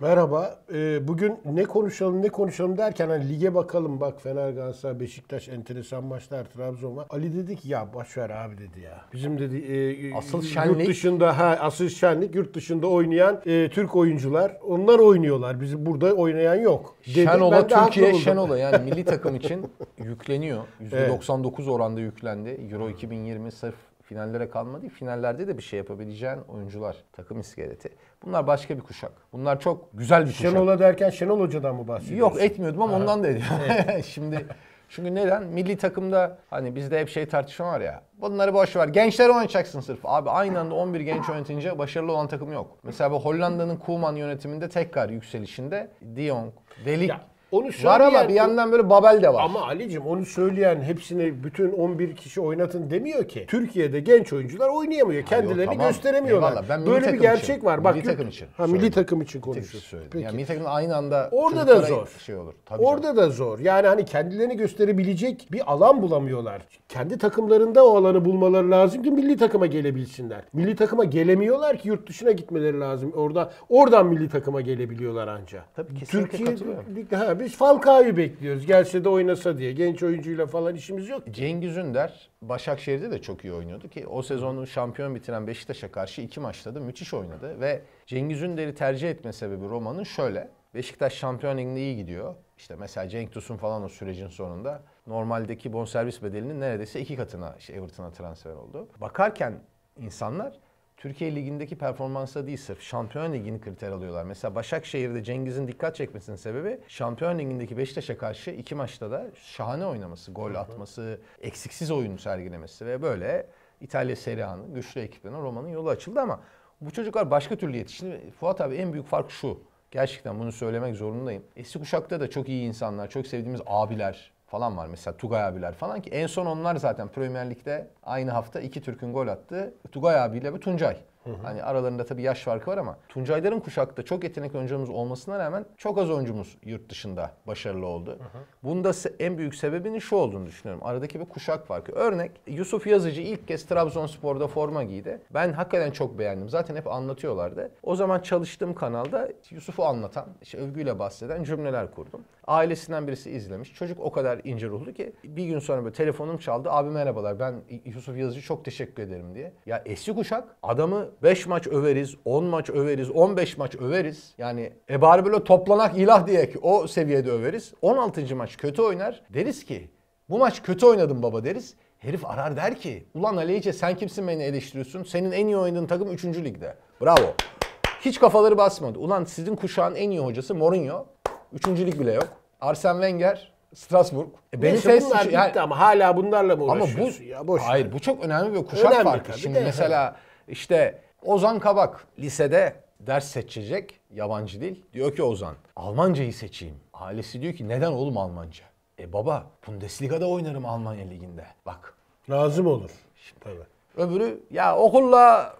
Merhaba. Ee, bugün ne konuşalım ne konuşalım derken hani lige bakalım bak Fener, Galatasaray, Beşiktaş enteresan maçlar Trabzon var. Ali dedi ki ya boşver abi dedi ya. Bizim dedi e, asıl şenlik. yurt dışında ha asıl şenlik yurt dışında oynayan e, Türk oyuncular. Onlar oynuyorlar. Bizim burada oynayan yok. Dedi. Şenola Türkiye Şenola yani milli takım için yükleniyor. %99 evet. oranda yüklendi. Euro 2020 hmm. sırf Finallere kalmadı, finallerde de bir şey yapabileceğin oyuncular, takım iskeleti. Bunlar başka bir kuşak. Bunlar çok güzel bir kuşak. Şenol'a derken Şenol Hoca'dan mı bahsediyorsun? Yok etmiyordum ama Aha. ondan da ediyorum. Evet. Şimdi çünkü neden? Milli takımda hani bizde hep şey tartışma var ya. Bunları boş ver. Gençler oynayacaksın sırf. Abi aynı anda 11 genç yönetince başarılı olan takım yok. Mesela bu Hollanda'nın Kuman yönetiminde tekrar yükselişinde Dion Delik, ya. Onu söyleyen, var ama bir yandan böyle Babel de var. Ama Ali'cim onu söyleyen hepsini bütün 11 kişi oynatın demiyor ki. Türkiye'de genç oyuncular oynayamıyor. Kendilerini tamam. gösteremiyorlar. Eyvallah, ben böyle bir gerçek için, var. Bak, milli takım için. Ha, milli takım için konuşuyoruz. Peki. Yani milli takım aynı anda Orada da zor. Şey olur. Tabii Orada canım. da zor. Yani hani kendilerini gösterebilecek bir alan bulamıyorlar. Kendi takımlarında o alanı bulmaları lazım ki milli takıma gelebilsinler. Milli takıma gelemiyorlar ki yurt dışına gitmeleri lazım. Orada oradan milli takıma gelebiliyorlar anca. Tabii kesinlikle Türkiye, katılıyorum. Ha, abi Falcao'yu bekliyoruz. Gelse de oynasa diye. Genç oyuncuyla falan işimiz yok. Cengiz Ünder Başakşehir'de de çok iyi oynuyordu ki o sezonu şampiyon bitiren Beşiktaş'a karşı iki maçta da müthiş oynadı ve Cengiz Ünder'i tercih etme sebebi Roma'nın şöyle. Beşiktaş Şampiyon Ligi'nde iyi gidiyor. İşte mesela Cenk Tosun falan o sürecin sonunda normaldeki bonservis bedelinin neredeyse iki katına işte Everton'a transfer oldu. Bakarken insanlar Türkiye Ligi'ndeki performansa değil sırf Şampiyon Ligi'ni kriter alıyorlar. Mesela Başakşehir'de Cengiz'in dikkat çekmesinin sebebi Şampiyon Ligi'ndeki Beşiktaş'a karşı iki maçta da şahane oynaması, gol atması, eksiksiz oyun sergilemesi ve böyle İtalya Serie A'nın güçlü ekiplerine Roma'nın yolu açıldı ama bu çocuklar başka türlü yetişti. Fuat abi en büyük fark şu. Gerçekten bunu söylemek zorundayım. Eski kuşakta da çok iyi insanlar, çok sevdiğimiz abiler, falan var. Mesela Tugay abiler falan ki en son onlar zaten Premier Lig'de aynı hafta iki Türk'ün gol attı. Tugay abiyle bir Tuncay. Hı hı. Hani aralarında tabii yaş farkı var ama Tuncayların kuşakta çok yetenekli oyuncumuz olmasına rağmen çok az oyuncumuz yurt dışında başarılı oldu. Hı hı. Bunda en büyük sebebinin şu olduğunu düşünüyorum. Aradaki bir kuşak farkı. Örnek Yusuf Yazıcı ilk kez Trabzonspor'da forma giydi. Ben hakikaten çok beğendim. Zaten hep anlatıyorlardı. O zaman çalıştığım kanalda Yusuf'u anlatan, işte övgüyle bahseden cümleler kurdum. Ailesinden birisi izlemiş. Çocuk o kadar ince ruhlu ki bir gün sonra böyle telefonum çaldı. Abi merhabalar ben Yusuf Yazıcı çok teşekkür ederim diye. Ya eski kuşak adamı 5 maç överiz, 10 maç överiz, 15 maç överiz. Yani e bari böyle toplanak ilah diye ki o seviyede överiz. 16. maç kötü oynar. Deriz ki bu maç kötü oynadım baba deriz. Herif arar der ki ulan Aleyce sen kimsin beni eleştiriyorsun? Senin en iyi oynadığın takım 3. ligde. Bravo. Hiç kafaları basmadı. Ulan sizin kuşağın en iyi hocası Mourinho. 3. lig bile yok. Arsene Wenger Strasbourg. E beni Neyse bunlar bitti yani, ama hala bunlarla mı uğraşıyorsun? Ama bu, ya boş hayır bu çok önemli bir kuşak önemli farkı. Şimdi mesela tabii. İşte Ozan Kabak lisede ders seçecek yabancı dil. Diyor ki Ozan Almancayı seçeyim. Ailesi diyor ki neden oğlum Almanca? E baba Bundesliga'da oynarım Almanya liginde. Bak. Lazım olur. Şimdi, Tabii. Öbürü ya okulla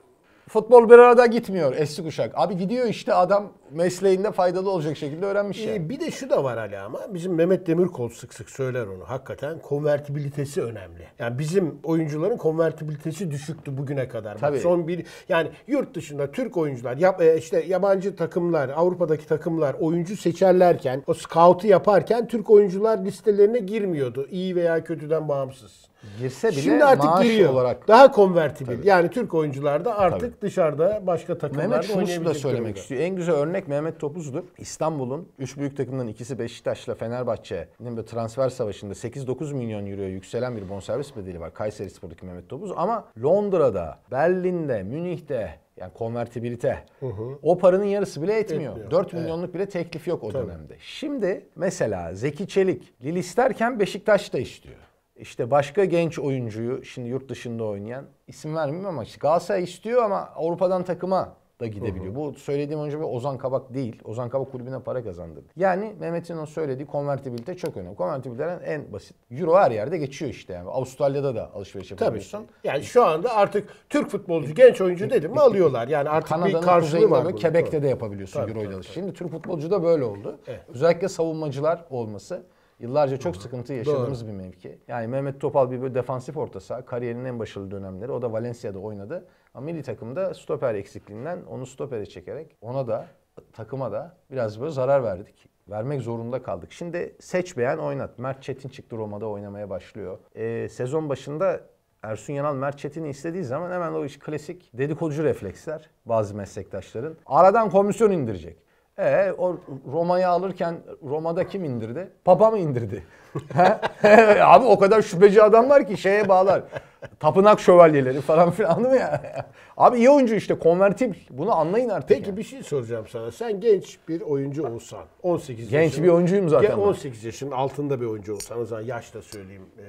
futbol bir arada gitmiyor eski kuşak. Abi gidiyor işte adam mesleğinde faydalı olacak şekilde öğrenmiş yani. Ee, bir de şu da var hala ama bizim Mehmet Demirkol sık sık söyler onu. Hakikaten konvertibilitesi önemli. Yani bizim oyuncuların konvertibilitesi düşüktü bugüne kadar. Tabii. Bak son bir yani yurt dışında Türk oyuncular yap, e, işte yabancı takımlar, Avrupa'daki takımlar oyuncu seçerlerken o scout'u yaparken Türk oyuncular listelerine girmiyordu. İyi veya kötüden bağımsız. Girse bile Şimdi artık maaş giriyor. olarak. Daha konvertibil. Tabii. Yani Türk oyuncular da artık Tabii. dışarıda başka takımlarda Mehmet şunu da söylemek durumda. istiyor. En güzel örnek Mehmet Topuz'dur. İstanbul'un 3 büyük takımdan ikisi Beşiktaş'la Fenerbahçe'nin de transfer savaşında 8-9 milyon euroya yükselen bir bonservis bedeli var. Kayseri Spor'daki Mehmet Topuz ama Londra'da, Berlin'de, Münih'te yani konvertibilite. Hı hı. O paranın yarısı bile etmiyor. etmiyor. 4 milyonluk evet. bile teklif yok o Tabii. dönemde. Şimdi mesela Zeki Çelik lili isterken Beşiktaş da istiyor işte başka genç oyuncuyu şimdi yurt dışında oynayan isim vermeyeyim ama işte Galatasaray istiyor ama Avrupa'dan takıma da gidebiliyor. Hı hı. Bu söylediğim önce bir Ozan Kabak değil. Ozan Kabak kulübüne para kazandırdı. Yani Mehmet'in o söylediği konvertibilite çok önemli. Konvertibilitelerin en basit. Euro her yerde geçiyor işte yani. Avustralya'da da alışveriş yapabiliyorsun. Tabii. Yani şu anda artık Türk futbolcu, genç oyuncu dedim mi alıyorlar. Yani artık Kanada'nın bir karşılığı var. Kebek'te de yapabiliyorsun Euro ile alışveriş. Şimdi Türk futbolcu da böyle oldu. Evet. Özellikle savunmacılar olması. Yıllarca çok Doğru. sıkıntı yaşadığımız Doğru. bir mevki. Yani Mehmet Topal bir böyle defansif orta saha. Kariyerinin en başarılı dönemleri. O da Valencia'da oynadı. Ama milli takımda stoper eksikliğinden onu stopere çekerek ona da takıma da biraz böyle zarar verdik. Vermek zorunda kaldık. Şimdi seç beğen oynat. Mert Çetin çıktı Roma'da oynamaya başlıyor. Ee, sezon başında Ersun Yanal Mert Çetin'i istediği zaman hemen o iş klasik dedikoducu refleksler bazı meslektaşların. Aradan komisyon indirecek. Ee, o Roma'yı alırken Roma'da kim indirdi? Papa mı indirdi? Abi o kadar şüpheci adam var ki şeye bağlar. Tapınak şövalyeleri falan filan anladın mı ya? Abi iyi oyuncu işte konvertibil. Bunu anlayın artık. Peki yani. bir şey soracağım sana. Sen genç bir oyuncu olsan. 18 Genç yaşında, bir oyuncuyum zaten. 18 yaşın altında bir oyuncu olsan. O zaman yaşta söyleyeyim e,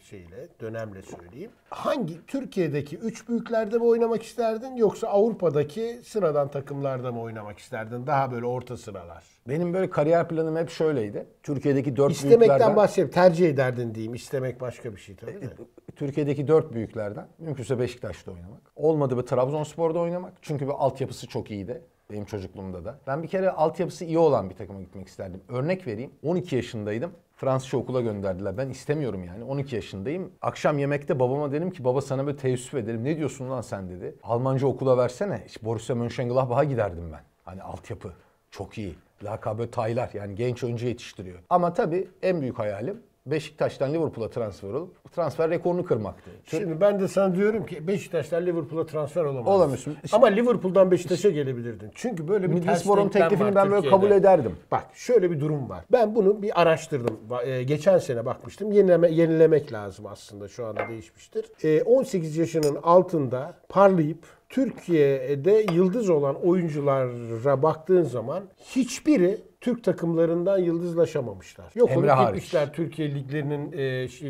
şeyle, dönemle söyleyeyim. Hangi Türkiye'deki üç büyüklerde mi oynamak isterdin yoksa Avrupa'daki sıradan takımlarda mı oynamak isterdin? Daha böyle orta sıralar. Benim böyle kariyer planım hep şöyleydi. Türkiye'deki dört İstemekten büyüklerden... İstemekten bahsedeyim. Tercih ederdin diyeyim. İstemek başka bir şey tabii de. E, Türkiye'deki dört büyüklerden mümkünse Beşiktaş'ta oynamak. Olmadı bir Trabzonspor'da oynamak. Çünkü bir altyapısı çok iyiydi. Benim çocukluğumda da. Ben bir kere altyapısı iyi olan bir takıma gitmek isterdim. Örnek vereyim. 12 yaşındaydım. Fransızca okula gönderdiler. Ben istemiyorum yani. 12 yaşındayım. Akşam yemekte babama dedim ki baba sana bir teessüf edelim. Ne diyorsun lan sen dedi. Almanca okula versene. İşte Borussia Mönchengladbach'a giderdim ben. Hani altyapı çok iyi. Lakabı Taylar yani genç oyuncu yetiştiriyor. Ama tabii en büyük hayalim Beşiktaş'tan Liverpool'a transfer olup transfer rekorunu kırmaktı. Şimdi ben de sana diyorum ki Beşiktaş'tan Liverpool'a transfer olamaz. Olamıyorsun. Ama Liverpool'dan Beşiktaş'a gelebilirdin. Çünkü böyle bir ters teklifini ben böyle kabul ederdim. Bak şöyle bir durum var. Ben bunu bir araştırdım. Ee, geçen sene bakmıştım. Yenileme, yenilemek lazım aslında. Şu anda değişmiştir. Ee, 18 yaşının altında parlayıp Türkiye'de yıldız olan oyunculara baktığın zaman hiçbiri Türk takımlarından yıldızlaşamamışlar. Yok Emre olup gitmişler Türkiye liglerinin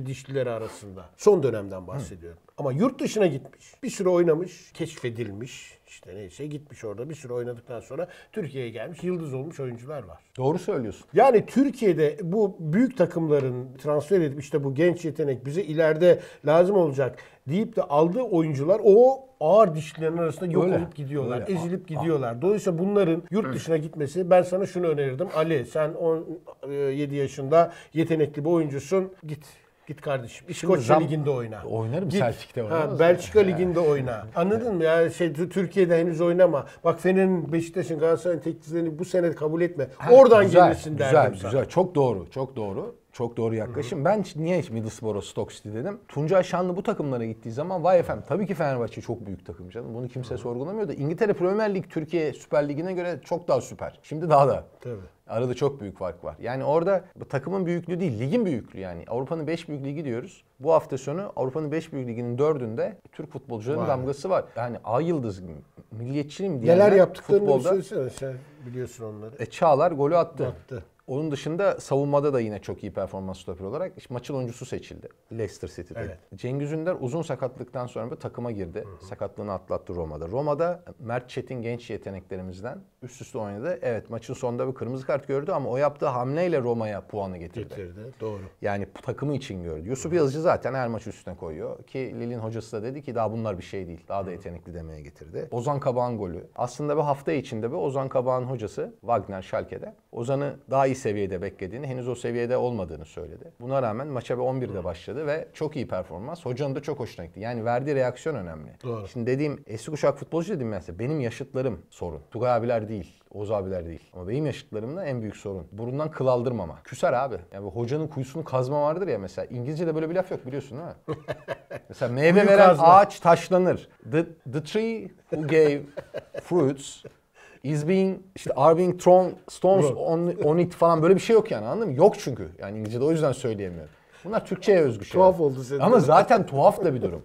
e, dişlileri arasında. Son dönemden bahsediyorum. Hı. Ama yurt dışına gitmiş. Bir süre oynamış, keşfedilmiş işte neyse gitmiş orada bir süre oynadıktan sonra Türkiye'ye gelmiş yıldız olmuş oyuncular var. Doğru söylüyorsun. Yani Türkiye'de bu büyük takımların transfer edip işte bu genç yetenek bize ileride lazım olacak deyip de aldığı oyuncular o ağır dişlilerin arasında yok öyle, olup gidiyorlar, öyle. ezilip ah, ah. gidiyorlar. Dolayısıyla bunların yurt dışına gitmesi ben sana şunu önerirdim. Ali sen 17 e, yaşında yetenekli bir oyuncusun. Git Git kardeşim. İskoçya zam, Ligi'nde oyna. Oynarım Git, Celtic'te oynarım. Belçika yani. Ligi'nde oyna. Anladın mı? Yani şey Türkiye'de henüz oynama. Bak senin Beşiktaş'ın, Galatasaray'ın tekliflerini bu sene kabul etme. Ha, Oradan güzel, gelirsin derdim. Güzel, güzel. Çok doğru, çok doğru. Çok doğru yaklaşım. Hı hı. Ben niye Middlesbrough Stock City dedim? Tuncay Şanlı bu takımlara gittiği zaman vay efendim tabii ki Fenerbahçe çok büyük takım canım. Bunu kimse hı hı. sorgulamıyor da İngiltere Premier Lig Türkiye Süper Ligi'ne göre çok daha süper. Şimdi daha da. Tabii. Arada çok büyük fark var. Yani orada takımın büyüklüğü değil, ligin büyüklüğü yani. Avrupa'nın 5 büyük ligi diyoruz. Bu hafta sonu Avrupa'nın 5 büyük liginin 4'ünde Türk futbolcuların var. damgası var. Yani A yıldız milliyetçilim diyenler Neler yaptıklarını futbolda, şey biliyorsun onları. E Çağlar golü attı. attı. Onun dışında savunmada da yine çok iyi performans stoper olarak işte maçın oyuncusu seçildi Leicester City'de. Evet. Cengiz Ünder uzun sakatlıktan sonra bir takıma girdi. Hı hı. Sakatlığını atlattı Roma'da. Roma'da Mert Çetin genç yeteneklerimizden üst üste oynadı. Evet maçın sonunda bir kırmızı kart gördü ama o yaptığı hamleyle Roma'ya puanı getirdi. Getirdi doğru. Yani takımı için gördü. Yusuf hı. Yazıcı zaten her maç üstüne koyuyor. Ki Lil'in hocası da dedi ki daha bunlar bir şey değil. Daha da yetenekli demeye getirdi. Ozan Kabağ'ın golü. Aslında bir hafta içinde bir Ozan Kabağ'ın hocası Wagner Schalke'de. Ozan'ı daha iyi iyi seviyede beklediğini, henüz o seviyede olmadığını söyledi. Buna rağmen maça 11'de başladı ve çok iyi performans. Hocanın da çok hoşuna gitti. Yani verdiği reaksiyon önemli. Doğru. Şimdi dediğim eski kuşak futbolcu dedim ben size. Benim yaşıtlarım sorun. Tugay abiler değil. Oğuz abiler değil. Ama benim yaşıtlarımda en büyük sorun. Burundan kıl aldırmama. Küser abi. Yani hocanın kuyusunu kazma vardır ya mesela. İngilizce'de böyle bir laf yok biliyorsun değil mi? mesela meyve veren ağaç taşlanır. The, the tree who gave fruits is being işte are being thrown stones on, on it falan böyle bir şey yok yani anladın mı? Yok çünkü. Yani İngilizce'de o yüzden söyleyemiyorum. Bunlar Türkçe'ye özgü şeyler. Tuhaf oldu senin. Ama zaten tuhaf da bir durum.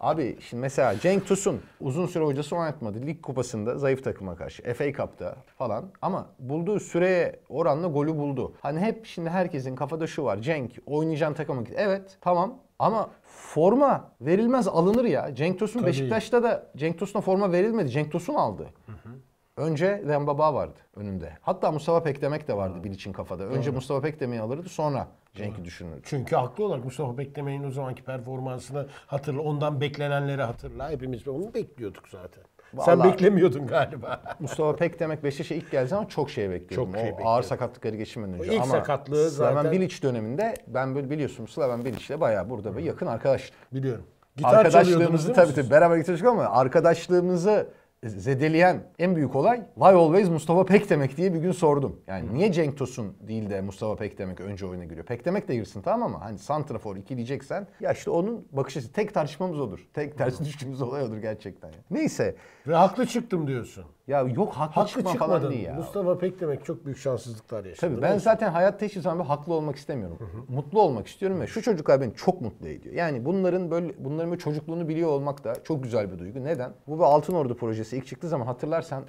Abi şimdi mesela Cenk Tosun uzun süre hocası oynatmadı. Lig kupasında zayıf takıma karşı. FA Cup'ta falan. Ama bulduğu süreye oranla golü buldu. Hani hep şimdi herkesin kafada şu var. Cenk oynayacağın takıma git. Evet tamam ama forma verilmez alınır ya. Cenk Tosun Tabii. Beşiktaş'ta da Cenk Tosun'a forma verilmedi. Cenk Tosun aldı. Hı hı. Önce Dembaba vardı önünde. Hatta Mustafa Pek demek de vardı Bilic'in kafada. Önce Doğru. Mustafa Pek demeyi alırdı sonra Cenk'i düşünürdü. Çünkü haklı olarak Mustafa pek demeyin o zamanki performansını hatırla. Ondan beklenenleri hatırla. Hepimiz onu bekliyorduk zaten. Sen beklemiyordun galiba. Mustafa Pek demek Beşiktaş'a ilk geldi zaman çok şey bekliyordum. Çok şey o ağır bekliyordum. sakatlıkları geçirmeden önce. ilk Ama sakatlığı zaten- Slaven Bilic döneminde ben böyle biliyorsun Slaven Bilic'le bayağı burada bir yakın arkadaş. Biliyorum. Gitar arkadaşlığımızı tabii tabii beraber getirdik ama arkadaşlığımızı zedeleyen en büyük olay Why Always Mustafa Pek demek diye bir gün sordum. Yani niye Cenk Tosun değil de Mustafa Pek demek önce oyuna giriyor? Pek demek de girsin tamam ama hani santrafor iki diyeceksen ya işte onun bakış açısı tek tartışmamız odur. Tek ters düştüğümüz olay odur gerçekten. Yani. Neyse. Ve haklı çıktım diyorsun. Ya yok haklı, haklı çıkma çıkmadın. falan değil ya. Mustafa Pek demek çok büyük şanssızlıklar yaşadı. Tabii ben zaten hayatta hiçbir zaman haklı olmak istemiyorum. Mutlu olmak istiyorum ve şu çocuklar beni çok mutlu ediyor. Yani bunların böyle bunların böyle çocukluğunu biliyor olmak da çok güzel bir duygu. Neden? Bu bir Altın Ordu projesi Belediyesi ilk çıktığı zaman hatırlarsan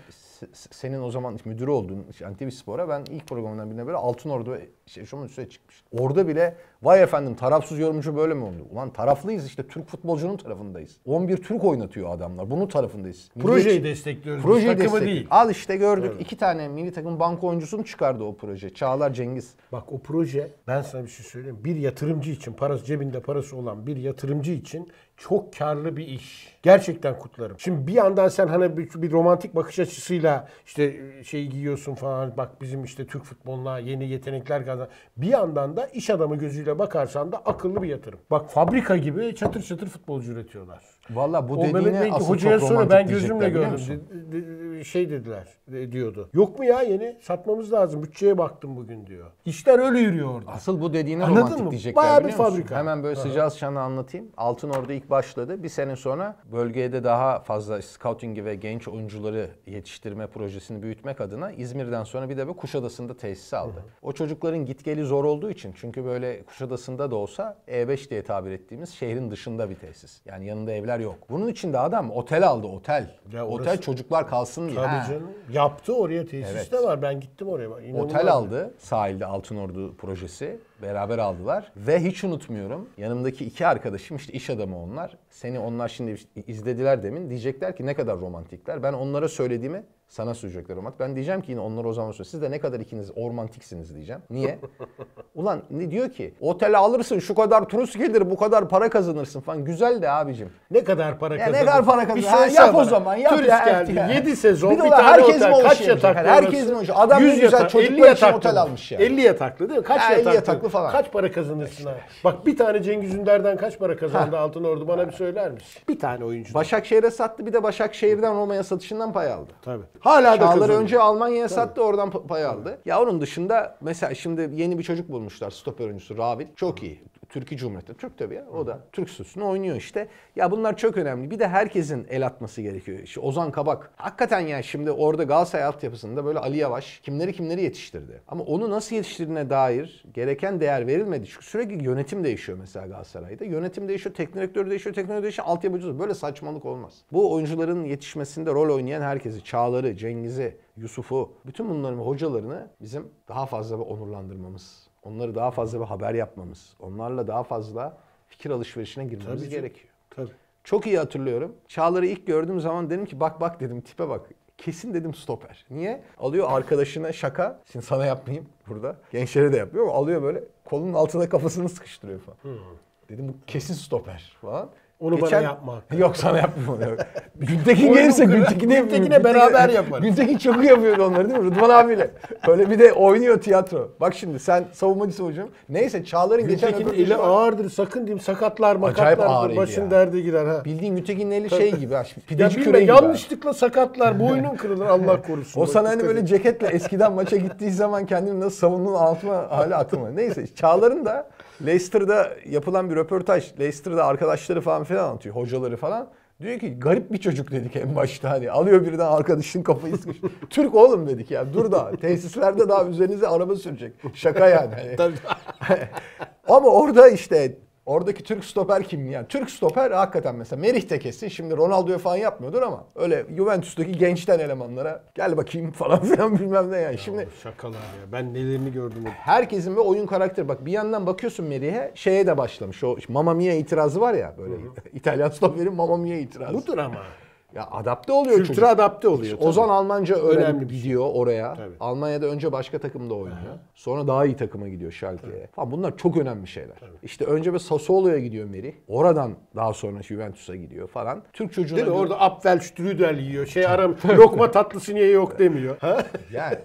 senin o zaman müdür olduğun Antebi Spor'a ben ilk programından birine böyle Altın Ordu şey, şunun üstüne çıkmış. Orada bile vay efendim tarafsız yorumcu böyle mi oldu? Ulan taraflıyız işte Türk futbolcunun tarafındayız. 11 Türk oynatıyor adamlar. Bunun tarafındayız. Projeyi Milli, destekliyoruz. Projeyi takımı destek. değil. Al işte gördük. Evet. iki tane milli takım banko oyuncusunu çıkardı o proje. Çağlar Cengiz. Bak o proje ben sana bir şey söyleyeyim. Bir yatırımcı için parası cebinde parası olan bir yatırımcı için çok karlı bir iş. Gerçekten kutlarım. Şimdi bir yandan sen hani bir, bir romantik bakış açısıyla işte şey giyiyorsun falan bak bizim işte Türk futboluna yeni yetenekler kazan. Bir yandan da iş adamı gözüyle bakarsan da akıllı bir yatırım. Bak fabrika gibi çatır çatır futbolcu üretiyorlar. Valla bu o dediğine Mehmet asıl hocaya çok sonra ben gözümle gördüm. De, de, şey dediler de, diyordu. Yok mu ya yeni? Satmamız lazım. Bütçeye baktım bugün diyor. İşler öyle yürüyor orada. Asıl bu dediğine Anladın romantik mı? diyecekler Bayağı bir fabrika. Hemen böyle sıcağı şanı anlatayım. Altın orada ilk başladı. Bir sene sonra bölgeye de daha fazla scouting ve genç oyuncuları yetiştirme projesini büyütmek adına İzmir'den sonra bir de bir Kuşadası'nda tesis aldı. hı. O çocukların git geli zor olduğu için çünkü böyle Kuşadası'nda da olsa E5 diye tabir ettiğimiz şehrin dışında bir tesis. Yani yanında evler şeyler yok. Bunun için de adam otel aldı otel. Ya orası, otel çocuklar kalsın diye. Tabii canım. Yaptı oraya tesis evet. de var. Ben gittim oraya. İnanılmaz otel aldı sahilde Altınordu projesi. Beraber aldılar. Ve hiç unutmuyorum yanımdaki iki arkadaşım işte iş adamı onlar. Seni onlar şimdi izlediler demin. Diyecekler ki ne kadar romantikler. Ben onlara söylediğimi sana söyleyecekler romantik. Ben diyeceğim ki yine onlar o zaman söyle. Siz de ne kadar ikiniz romantiksiniz diyeceğim. Niye? Ulan ne diyor ki? Otel alırsın şu kadar turist gelir bu kadar para kazanırsın falan. Güzel de abicim. Ne kadar para ya Ne kadar para kazanır? Bir ha, yap bana. o zaman. Yap turist ya, geldi. Ya. 7 sezon bir, bir tane herkes otel. Kaç yatak? Herkes mi Adam 100 güzel yatak, çocuklar için otel almış yani. 50 yataklı değil mi? Kaç yataklı? 50 yataklı falan. Kaç para kazanırsın işte. abi? Bak bir tane Cengiz Ünder'den kaç para kazandı ha. Altın Ordu bana bir söyler misin? Bir tane oyuncu. Başakşehir'e sattı bir de Başakşehir'den Roma'ya satışından pay aldı. Tabii. Hala da kazanıyor. önce Almanya'ya sattı oradan pay aldı. Tabii. Ya onun dışında mesela şimdi yeni bir çocuk bulmuşlar stoper oyuncusu Rabil. Çok iyi. Türkiye Cumhuriyeti. Türk tabii ya. O da Türk süsünü oynuyor işte. Ya bunlar çok önemli. Bir de herkesin el atması gerekiyor. İşte Ozan Kabak. Hakikaten ya şimdi orada Galatasaray altyapısında böyle Ali Yavaş kimleri kimleri yetiştirdi. Ama onu nasıl yetiştirdiğine dair gereken değer verilmedi. Çünkü sürekli yönetim değişiyor mesela Galatasaray'da. Yönetim değişiyor, teknik direktör değişiyor, teknik direktör değişiyor, altyapıcısı. Böyle saçmalık olmaz. Bu oyuncuların yetişmesinde rol oynayan herkesi, Çağlar'ı, Cengiz'i, Yusuf'u, bütün bunların hocalarını bizim daha fazla onurlandırmamız Onları daha fazla bir haber yapmamız, onlarla daha fazla fikir alışverişine girmemiz Tabii gerekiyor. Tabii. Çok iyi hatırlıyorum. Çağlar'ı ilk gördüğüm zaman dedim ki bak bak dedim tipe bak. Kesin dedim stoper. Niye? Alıyor arkadaşına şaka. Şimdi sana yapmayayım burada. Gençlere de yapıyor ama alıyor böyle kolunun altına kafasını sıkıştırıyor falan. Hmm. Dedim bu kesin stoper falan. Onu Geçen, bana yapma. Yok sana yapmıyorum onu. Gültekin gelirse Gültekin'e Gültekin'e beraber yaparız. Gültekin çok iyi yapıyordu onları değil mi? Rıdvan abiyle. Böyle bir de oynuyor tiyatro. Bak şimdi sen savunmacı hocam. Neyse Çağlar'ın geçen Gültekin eli ağırdır sakın diyeyim sakatlar makatlar başın ya. derde girer ha. Bildiğin Gültekin'in eli şey gibi. Pideci e, küre gibi. Yanlışlıkla sakatlar boynun kırılır Allah korusun. o sana hani böyle ceketle eskiden maça gittiği zaman kendini nasıl savunduğunu altıma hala aklıma. Neyse Çağlar'ın da Leicester'da yapılan bir röportaj. Leicester'da arkadaşları falan filan anlatıyor. Hocaları falan. Diyor ki garip bir çocuk dedik en başta hani. Alıyor birden arkadaşın kafayı sıkış. Türk oğlum dedik ya dur da tesislerde daha üzerinize araba sürecek. Şaka yani. Hani. Ama orada işte Oradaki Türk stoper kim? Yani Türk stoper hakikaten mesela Merih tekesi. Şimdi Ronaldo'ya falan yapmıyordur ama öyle Juventus'taki gençten elemanlara gel bakayım falan filan bilmem ne yani. Ya Şimdi şakalar ya. Ben nelerini gördüm. Herkesin bir oyun karakteri. Bak bir yandan bakıyorsun Merih'e şeye de başlamış. O Mamma Mia itirazı var ya böyle. İtalyan stoperin Mamma Mia itirazı. Budur ama. Ya adapte oluyor Kültüre çocuk. adapte oluyor. Tabii. Ozan Almanca önemli şey. gidiyor şey. oraya. Tabii. Almanya'da önce başka takımda oynuyor. Aha. Sonra daha iyi takıma gidiyor Schalke'ye. Falan bunlar çok önemli şeyler. Tabii. İşte önce bir Sassuolo'ya gidiyor Meri. Oradan daha sonra Juventus'a gidiyor falan. Türk çocuğuna Değil mi? Orada Apfel Strudel yiyor. Şey aram lokma tatlısı niye yok demiyor. Ha? yani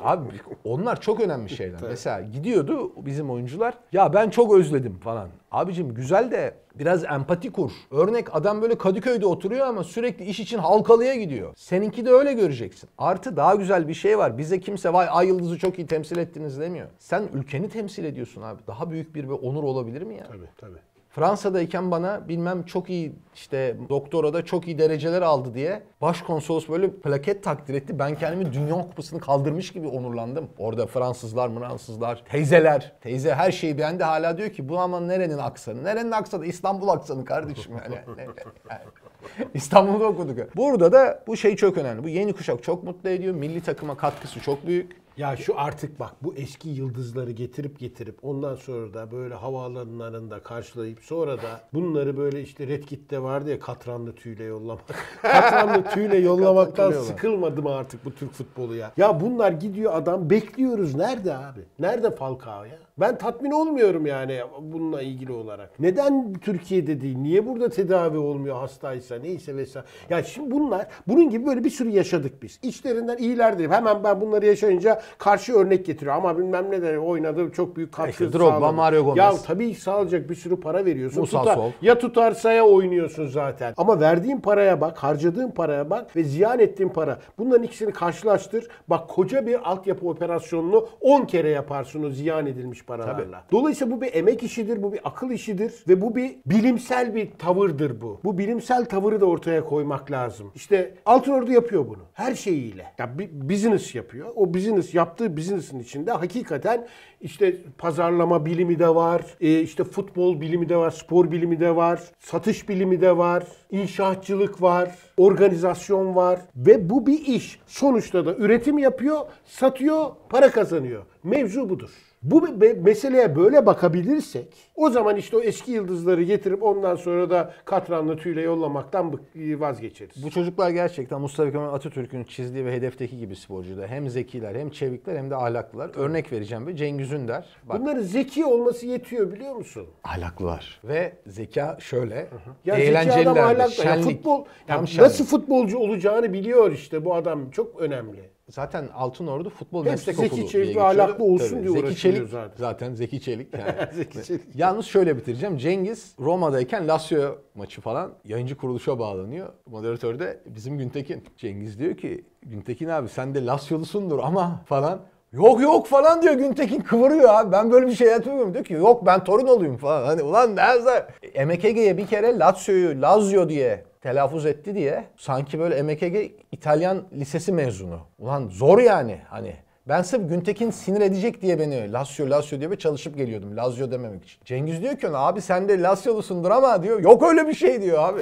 abi onlar çok önemli şeyler. Mesela gidiyordu bizim oyuncular. Ya ben çok özledim falan. Abicim güzel de biraz empati kur. Örnek adam böyle Kadıköy'de oturuyor ama sürekli iş için Halkalı'ya gidiyor. Seninki de öyle göreceksin. Artı daha güzel bir şey var. Bize kimse vay Ay Yıldız'ı çok iyi temsil ettiniz demiyor. Sen ülkeni temsil ediyorsun abi. Daha büyük bir ve onur olabilir mi ya? Tabii tabii. Fransa'dayken bana bilmem çok iyi işte doktorada çok iyi dereceler aldı diye başkonsolos böyle plaket takdir etti. Ben kendimi dünya kupasını kaldırmış gibi onurlandım. Orada Fransızlar, Fransızlar, teyzeler, teyze her şeyi beğendi. Hala diyor ki bu ama nerenin aksanı? Nerenin aksanı? İstanbul aksanı kardeşim yani. yani. İstanbul'da okuduk. Burada da bu şey çok önemli. Bu yeni kuşak çok mutlu ediyor. Milli takıma katkısı çok büyük. Ya şu artık bak bu eski yıldızları getirip getirip ondan sonra da böyle havaalanlarında karşılayıp sonra da bunları böyle işte Redkit'te vardı ya katranlı tüyle yollamak. katranlı tüyle yollamaktan sıkılmadım artık bu Türk futbolu ya. Ya bunlar gidiyor adam bekliyoruz nerede abi? Nerede Falcao ya? Ben tatmin olmuyorum yani bununla ilgili olarak. Neden Türkiye'de değil? Niye burada tedavi olmuyor hastaysa neyse vesaire. Ya şimdi bunlar bunun gibi böyle bir sürü yaşadık biz. İçlerinden iyiler deyip hemen ben bunları yaşayınca karşı örnek getiriyor. Ama bilmem ne de oynadı çok büyük katkı sağladı. Ya tabii sağlayacak bir sürü para veriyorsun. Musa Tutar, Sol. Ya tutarsaya oynuyorsun zaten. Ama verdiğin paraya bak, harcadığın paraya bak ve ziyan ettiğin para. Bunların ikisini karşılaştır. Bak koca bir altyapı operasyonunu 10 kere yaparsın o ziyan edilmiş paralarla. Tabii. Dolayısıyla bu bir emek işidir, bu bir akıl işidir ve bu bir bilimsel bir tavırdır bu. Bu bilimsel tavırı da ortaya koymak lazım. İşte Altınordu yapıyor bunu. Her şeyiyle. Ya bir business yapıyor. O business yaptığı business'ın içinde hakikaten işte pazarlama bilimi de var, e, işte futbol bilimi de var, spor bilimi de var, satış bilimi de var, inşaatçılık var, organizasyon var ve bu bir iş. Sonuçta da üretim yapıyor, satıyor, para kazanıyor. Mevzu budur. Bu meseleye böyle bakabilirsek o zaman işte o eski yıldızları getirip ondan sonra da katranlı tüyle yollamaktan vazgeçeriz. Bu çocuklar gerçekten Mustafa Kemal Atatürk'ün çizdiği ve hedefteki gibi sporcuda. Hem zekiler hem çevikler hem de ahlaklılar. Örnek vereceğim ve Cengiz'ün Dündar. Bak, Bunların zeki olması yetiyor biliyor musun? Ahlaklılar. Ve zeka şöyle. Hı hı. Ya eğlenceliler. Ahlaklı. Ya futbol ya nasıl futbolcu olacağını biliyor işte bu adam çok önemli. Zaten Altın Ordu futbol Hep meslek Zeki okulu Çelik diye ahlaklı olsun Tabii. diye Zeki Çelik zaten. zaten Zeki Çelik yani. Zeki Çelik. Yalnız şöyle bitireceğim. Cengiz Roma'dayken Lazio maçı falan yayıncı kuruluşa bağlanıyor. Moderatör de bizim Güntekin. Cengiz diyor ki Güntekin abi sen de Lazio'lusundur ama falan. Yok yok falan diyor Güntekin kıvırıyor abi. Ben böyle bir şey yapmıyorum. Diyor ki yok ben torun olayım falan. Hani ulan nerede? MKG'ye bir kere Lazio'yu Lazio diye telaffuz etti diye sanki böyle MKG İtalyan lisesi mezunu. Ulan zor yani hani. Ben sırf Güntekin sinir edecek diye beni Lazio Lazio diye bir çalışıp geliyordum. Lazio dememek için. Cengiz diyor ki ona abi sen de Laziolusundur ama diyor. Yok öyle bir şey diyor abi.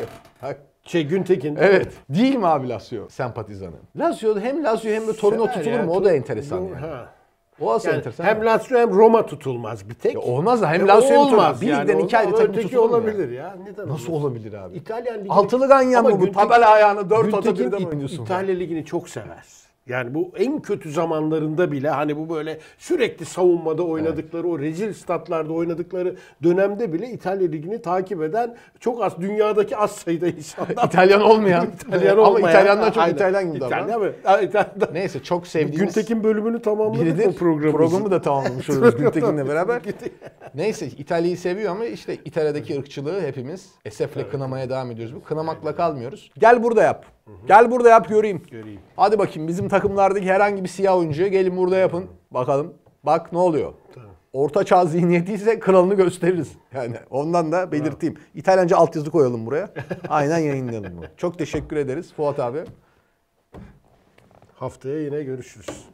Şey Güntekin. Evet. Değil mi abi Lazio sempatizanı? Lazio hem Lazio hem de Torino Sever tutulur ya, mu? O da enteresan yani. Ha. O asıl yani enteresan. Hem Lazio hem Roma tutulmaz bir tek. Ya olmaz da hem e, Lazio hem Torino. Birlikten yani iki ayrı takım tutulur olabilir ya. ya. Neden Nasıl olur? olabilir abi? İtalyan ligini. Altılı ganyan mı bu? Tabela ayağını dört atı birden oynuyorsun. İtalya Ligi'ni çok sever. Yani bu en kötü zamanlarında bile hani bu böyle sürekli savunmada oynadıkları evet. o rezil statlarda oynadıkları dönemde bile İtalya ligini takip eden çok az dünyadaki az sayıda insanlar. İtalyan olmayan. İtalyan olmayan. Ama İtalyandan çok aynen. İtalyan gibi İtalyan mı? İtalyan'da. Neyse çok sevdiğimiz. Güntekin bölümünü tamamladık Biridir. o programı. Programı da tamamlamış oluruz Güntekin'le beraber. Neyse İtalya'yı seviyor ama işte İtalya'daki ırkçılığı hepimiz esefle evet. kınamaya devam ediyoruz. Bu kınamakla kalmıyoruz. Gel burada yap. Hı hı. Gel burada yap göreyim. Göreyim. Hadi bakayım bizim takımlardaki herhangi bir siyah oyuncuya gelin burada yapın. Bakalım. Bak ne oluyor. Orta çağ zihniyeti kralını gösteririz. Yani ondan da belirteyim. Tamam. İtalyanca altyazı koyalım buraya. Aynen yayınlayalım bunu. Çok teşekkür ederiz Fuat abi. Haftaya yine görüşürüz.